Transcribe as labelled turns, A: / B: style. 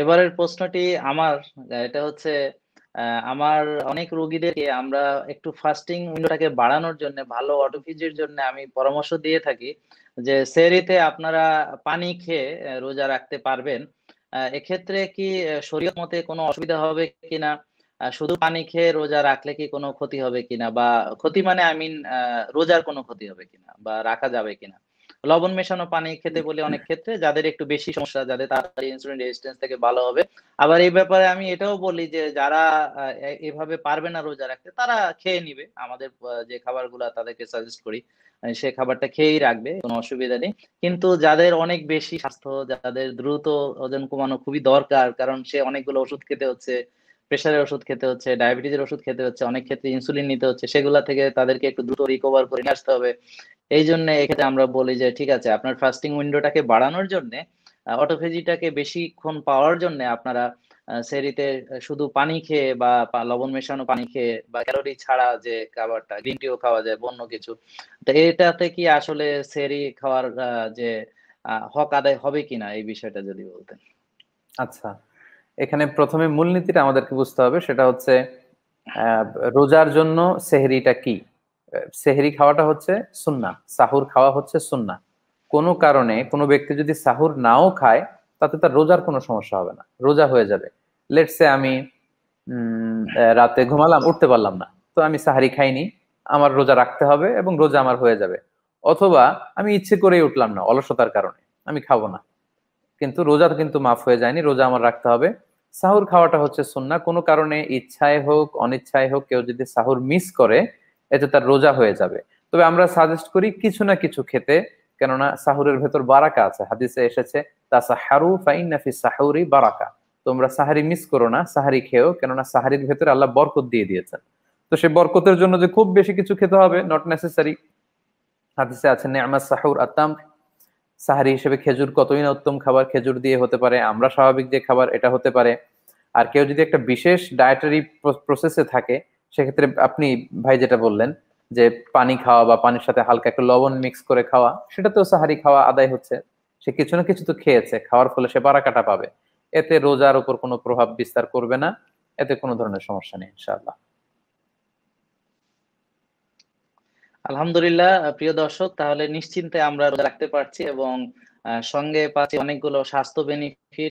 A: এবারের প্রশ্নটি আমার এটা হচ্ছে আমার অনেক রোগীদেরকে আমরা একটু ফাস্টিং উইন্ডোটাকে বাড়ানোর জন্য ভালো অটোফিজির জন্য আমি পরামর্শ দিয়ে থাকি যে সেরিতে আপনারা পানি খেয়ে রোজা রাখতে পারবেন এক্ষেত্রে কি শরীর মতে কোনো অসুবিধা হবে কিনা শুধু পানি খেয়ে রোজা রাখলে কি কোনো ক্ষতি হবে কিনা বা ক্ষতি মানে আই মিন রোজার কোনো ক্ষতি হবে কিনা বা রাখা যাবে কিনা লবণ মেশানো পানি খেতে বলি অনেক ক্ষেত্রে যাদের একটু বেশি সমস্যা যাদের তাড়াতাড়ি ইনসুলিন রেজিস্ট্যান্স থেকে ভালো হবে আবার এই ব্যাপারে আমি এটাও বলি যে যারা এভাবে পারবে না রোজা রাখতে তারা খেয়ে নিবে আমাদের যে খাবারগুলো তাদেরকে সাজেস্ট করি সে খাবারটা খেয়েই রাখবে কোনো অসুবিধা নেই কিন্তু যাদের অনেক বেশি স্বাস্থ্য যাদের দ্রুত ওজন কমানো খুবই দরকার কারণ সে অনেকগুলো ওষুধ খেতে হচ্ছে প্রেশারের ওষুধ খেতে হচ্ছে ডায়াবেটিসের ওষুধ খেতে হচ্ছে অনেক ক্ষেত্রে ইনসুলিন নিতে হচ্ছে সেগুলা থেকে তাদেরকে একটু দ্রুত রিকভার করে আসতে হবে এই জন্য এক্ষেত্রে আমরা বলি যে ঠিক আছে আপনার ফাস্টিং উইন্ডোটাকে বাড়ানোর জন্য অটোফেজিটাকে বেশিক্ষণ পাওয়ার জন্য আপনারা সেরিতে শুধু পানি খেয়ে বা লবণ মেশানো পানি খেয়ে বা ক্যালোরি ছাড়া যে খাবারটা গ্রিন টিও খাওয়া যায় অন্য কিছু তো এটাতে কি আসলে সেরি খাওয়ার যে হক আদায় হবে কিনা এই বিষয়টা যদি বলতেন
B: আচ্ছা এখানে প্রথমে মূলনীতিটা আমাদেরকে বুঝতে হবে সেটা হচ্ছে রোজার জন্য সেহরিটা কি সেহরি খাওয়াটা হচ্ছে সুন্না সাহুর খাওয়া হচ্ছে সুন্না কোনো কারণে কোনো ব্যক্তি যদি সাহুর নাও খায় তাতে তার রোজার কোনো সমস্যা হবে না রোজা হয়ে যাবে লেটসে আমি রাতে ঘুমালাম উঠতে পারলাম না তো আমি সাহারি খাইনি আমার রোজা রাখতে হবে এবং রোজা আমার হয়ে যাবে অথবা আমি ইচ্ছে করেই উঠলাম না অলসতার কারণে আমি খাবো না কিন্তু রোজা কিন্তু মাফ হয়ে যায়নি রোজা আমার রাখতে হবে সাহুর খাওয়াটা হচ্ছে সুন্না কোনো কারণে ইচ্ছায় হোক অনিচ্ছায় হোক কেউ যদি সাহুর মিস করে এতে তার রোজা হয়ে যাবে তবে আমরা সাজেস্ট করি কিছু না কিছু খেতে কেননা সাহুরের ভেতর বারাকা আছে হাদিসে এসেছে তাসাহারু ফাইনাফি সাহুরি বারাকা তোমরা সাহারি মিস করো না সাহারি খেয়েও কেননা সাহারির ভেতরে আল্লাহ বরকত দিয়ে দিয়েছেন তো সে বরকতের জন্য যে খুব বেশি কিছু খেতে হবে নট নেসেসারি হাদিসে আছে নেমা সাহুর আতাম সাহারি হিসেবে খেজুর কতই না উত্তম খাবার খেজুর দিয়ে হতে পারে আমরা স্বাভাবিক যে খাবার এটা হতে পারে আর কেউ যদি একটা বিশেষ ডায়েটারি প্রসেসে থাকে সেক্ষেত্রে আপনি ভাই যেটা বললেন যে পানি খাওয়া বা পানির সাথে হালকা একটু লবণ মিক্স করে খাওয়া সেটা তো সাহারি খাওয়া আদায় হচ্ছে সে কিছু না কিছু তো খেয়েছে খাওয়ার ফলে সে বারাকাটা পাবে এতে রোজার উপর কোনো প্রভাব বিস্তার করবে না এতে কোনো ধরনের সমস্যা নেই ইনশাআল্লাহ আলহামদুলিল্লাহ প্রিয় দর্শক তাহলে
A: নিশ্চিন্তে আমরা রাখতে পারছি এবং সঙ্গে পাচ্ছি অনেকগুলো স্বাস্থ্য বেনিফিট